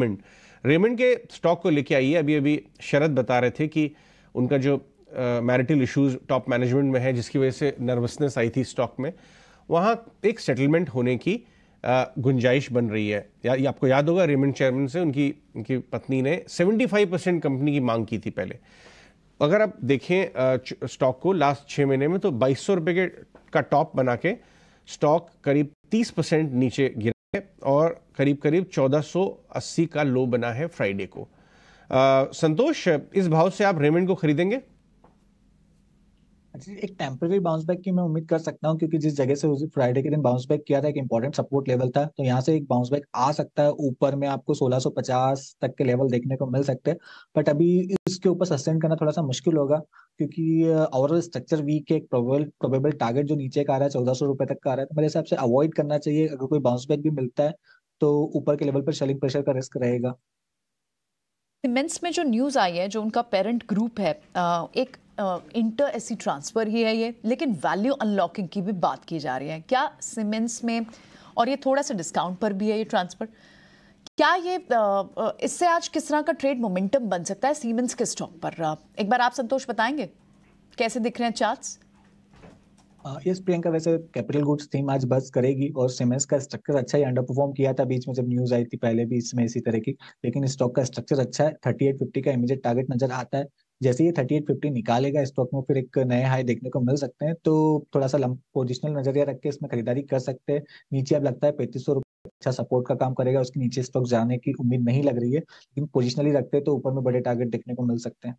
Raymond Raymond के stock को लेके आइए अभी अभी शरद बता रहे थे कि उनका जो मैरिटल इश्यूज टॉप मैनेजमेंट में है जिसकी वजह से नर्वसनेस आई थी स्टॉक में वहाँ एक सेटलमेंट होने की गुंजाइश बन रही है या, या आपको याद होगा रेमंड चेयरमैन से उनकी उनकी पत्नी ने 75 परसेंट कंपनी की मांग की थी पहले अगर आप देखें स्टॉक को लास्ट छः महीने में तो बाईस सौ के का टॉप बना के स्टॉक करीब 30 परसेंट नीचे गिरा और करीब करीब 1480 का लो बना है फ्राइडे को आ, संतोष इस भाव से आप रेमंड को खरीदेंगे अच्छा, एक टेम्पररी बाउंस बैक की मैं उम्मीद कर सकता हूं क्योंकि जिस जगह से उस फ्राइडे के दिन बाउंस बैक किया था एक इंपॉर्टेंट सपोर्ट लेवल था तो यहां से एक बाउंस बैक आ सकता है ऊपर में आपको 1650 तक के लेवल देखने को मिल सकते हैं बट अभी इसके ऊपर सस्टेन करना थोड़ा सा मुश्किल होगा क्योंकि ओवरऑल स्ट्रक्चर वीक है प्रोबेबल प्रोबेबल टारगेट जो नीचे का आ रहा है चौदह सौ रुपए तक का आ रहा है तो मेरे हिसाब से अवॉइड करना चाहिए अगर कोई बाउंस बैक भी मिलता है तो ऊपर के लेवल पर सेलिंग प्रेशर का रिस्क रहेगा सीमेंट्स में जो न्यूज़ आई है जो उनका पेरेंट ग्रुप है एक इंटर एसी ट्रांसफ़र ही है ये लेकिन वैल्यू अनलॉकिंग की भी बात की जा रही है क्या सीमेंट्स में और ये थोड़ा सा डिस्काउंट पर भी है ये ट्रांसफ़र क्या ये इससे आज किस तरह का ट्रेड मोमेंटम बन सकता है सीमेंस के स्टॉक पर एक बार आप संतोष बताएंगे कैसे दिख रहे हैं चार्ट्स यस प्रियंका वैसे कैपिटल गुड्स थीम आज बस करेगी और सीमेंस का स्ट्रक्चर अच्छा ही अंडर परफॉर्म किया था बीच में जब न्यूज आई थी पहले भी इसमें इसी तरह की लेकिन स्टॉक का स्ट्रक्चर अच्छा है थर्टी एट फिफ्टी का इमीजिएट टारगेट नजर आता है जैसे ये थर्टी एट फिफ्टी निकालेगा स्टॉक में फिर एक नए हाई देखने को मिल सकते हैं तो थोड़ा सा पोजिशनल नजरिया रख के इसमें खरीदारी कर सकते हैं नीचे अब लगता है पैंतीस सौ अच्छा सपोर्ट का काम करेगा उसके नीचे स्टॉक जाने की उम्मीद नहीं लग रही है लेकिन पोजिशनली रखते तो ऊपर में बड़े टारगेट देखने को मिल सकते हैं